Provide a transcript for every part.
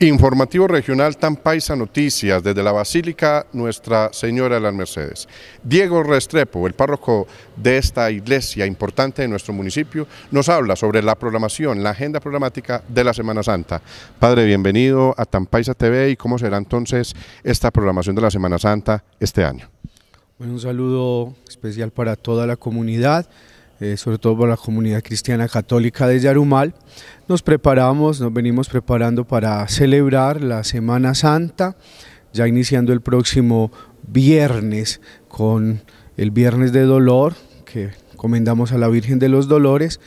Informativo Regional Tampaisa Noticias, desde la Basílica Nuestra Señora de las Mercedes. Diego Restrepo, el párroco de esta iglesia importante de nuestro municipio, nos habla sobre la programación, la agenda programática de la Semana Santa. Padre, bienvenido a Tampaisa TV y cómo será entonces esta programación de la Semana Santa este año. un saludo especial para toda la comunidad. Eh, sobre todo por la comunidad cristiana católica de Yarumal. Nos preparamos, nos venimos preparando para celebrar la Semana Santa, ya iniciando el próximo viernes con el Viernes de Dolor, que encomendamos a la Virgen de los Dolores.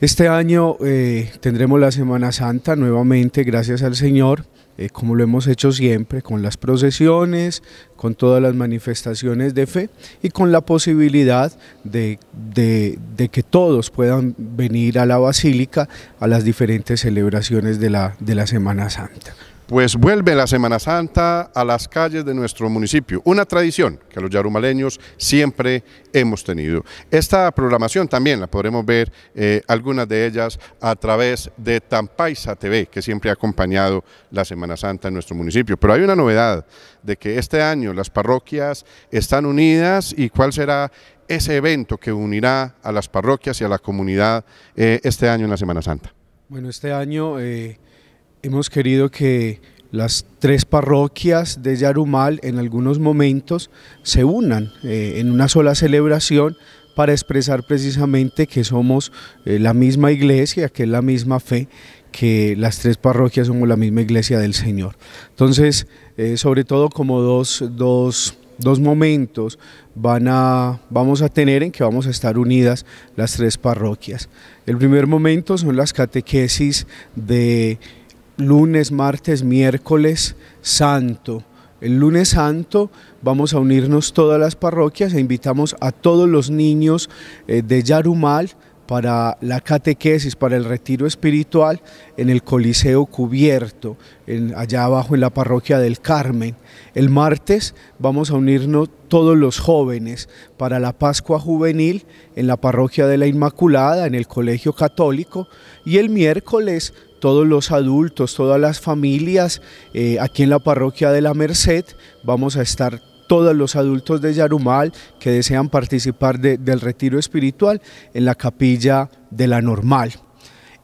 Este año eh, tendremos la Semana Santa nuevamente, gracias al Señor. Eh, como lo hemos hecho siempre, con las procesiones, con todas las manifestaciones de fe y con la posibilidad de, que todos puedan venir a la basílica a las diferentes celebraciones de la Semana Santa pues vuelve la Semana Santa a las calles de nuestro municipio, una tradición que los yarumaleños siempre hemos tenido. Esta programación también la podremos ver, eh, algunas de ellas, a través de Tampaisa TV, que siempre ha acompañado la Semana Santa en nuestro municipio. Pero hay una novedad, de que este año las parroquias están unidas y cuál será ese evento que unirá a las parroquias y a la comunidad eh, este año en la Semana Santa. Bueno, este año... Eh, Hemos querido que las tres parroquias de Yarumal en algunos momentos se unan eh, en una sola celebración para expresar precisamente que somos eh, la misma iglesia, que es la misma fe, que las tres parroquias somos la misma iglesia del Señor. Entonces, eh, sobre todo como dos, dos, momentos van a, vamos a tener en que vamos a estar unidas las tres parroquias. El primer momento son las catequesis de lunes, martes, miércoles santo. El lunes santo vamos a unirnos todas las parroquias e invitamos a todos los niños eh, de Yarumal para la catequesis, para el retiro espiritual en el Coliseo Cubierto, allá abajo en la parroquia del Carmen. El martes vamos a unirnos todos los jóvenes para la Pascua Juvenil en la parroquia de la Inmaculada, en el Colegio Católico, y el miércoles todos los adultos, todas las familias, eh, aquí en la parroquia de la Merced vamos a estar todos los adultos de Yarumal que desean participar del retiro espiritual en la capilla de la normal.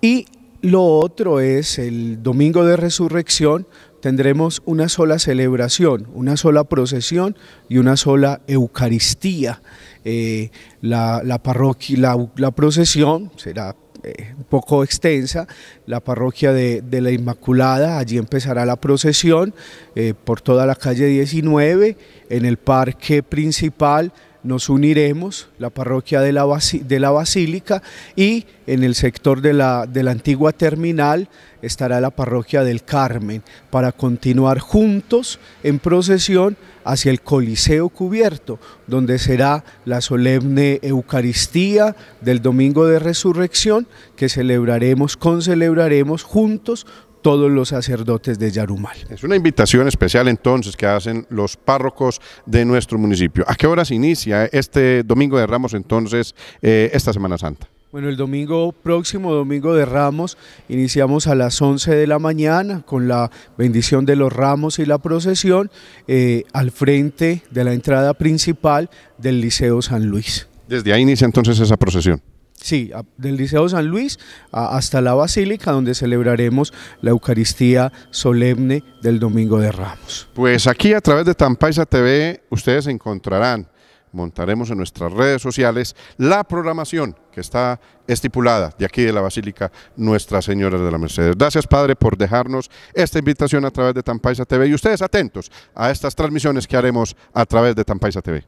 Y lo otro es el domingo de resurrección tendremos una sola celebración, una sola procesión y una sola Eucaristía. Eh, la, parroquia, la, la procesión será un eh, poco extensa, la parroquia de, la Inmaculada, allí empezará la procesión eh, por toda la calle 19, en el parque principal nos uniremos, la parroquia de la, de la Basílica y en el sector de la, de la antigua terminal estará la parroquia del Carmen para continuar juntos en procesión hacia el Coliseo Cubierto, donde será la solemne Eucaristía del Domingo de Resurrección que celebraremos, concelebraremos juntos todos los sacerdotes de Yarumal. Es una invitación especial entonces que hacen los párrocos de nuestro municipio. ¿A qué hora se inicia este domingo de Ramos entonces eh, esta Semana Santa? Bueno, el domingo próximo, domingo de Ramos, iniciamos a las 11 de la mañana con la bendición de los ramos y la procesión eh, al frente de la entrada principal del Liceo San Luis. Desde ahí inicia entonces esa procesión. Sí, del Liceo San Luis hasta la Basílica, donde celebraremos la Eucaristía solemne del Domingo de Ramos. Pues aquí a través de Tampaisa TV ustedes encontrarán, montaremos en nuestras redes sociales la programación que está estipulada de aquí de la Basílica Nuestra Señora de la Mercedes. Gracias Padre por dejarnos esta invitación a través de Tampaisa TV y ustedes atentos a estas transmisiones que haremos a través de Tampaisa TV.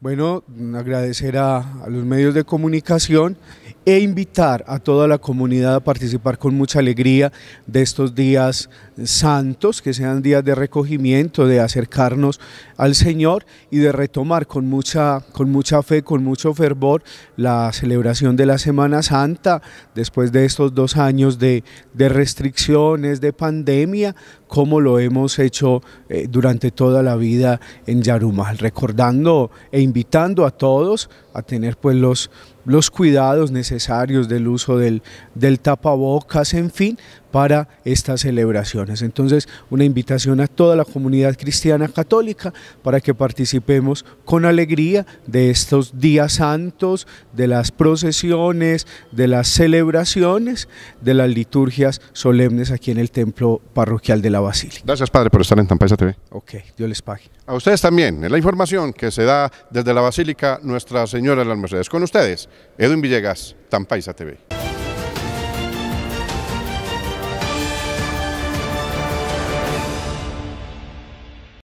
Bueno, agradecer a, los medios de comunicación e invitar a toda la comunidad a participar con mucha alegría de estos días santos, que sean días de recogimiento, de acercarnos al Señor y de retomar con mucha, con mucha fe, con mucho fervor la celebración de la Semana Santa después de estos dos años de restricciones, de pandemia, como lo hemos hecho eh, durante toda la vida en Yarumal, recordando e invitando a todos a tener pues los, los cuidados necesarios del uso del, del tapabocas, en fin, para estas celebraciones. Entonces, una invitación a toda la comunidad cristiana católica para que participemos con alegría de estos días santos, de las procesiones, de las celebraciones, de las liturgias solemnes aquí en el templo parroquial de la Basílica. Gracias, Padre, por estar en Tampaisa TV. Ok, Dios les pague. A ustedes también. en la información que se da desde la Basílica Nuestra Señora de las Mercedes. Con ustedes, Edwin Villegas, Tampaisa TV.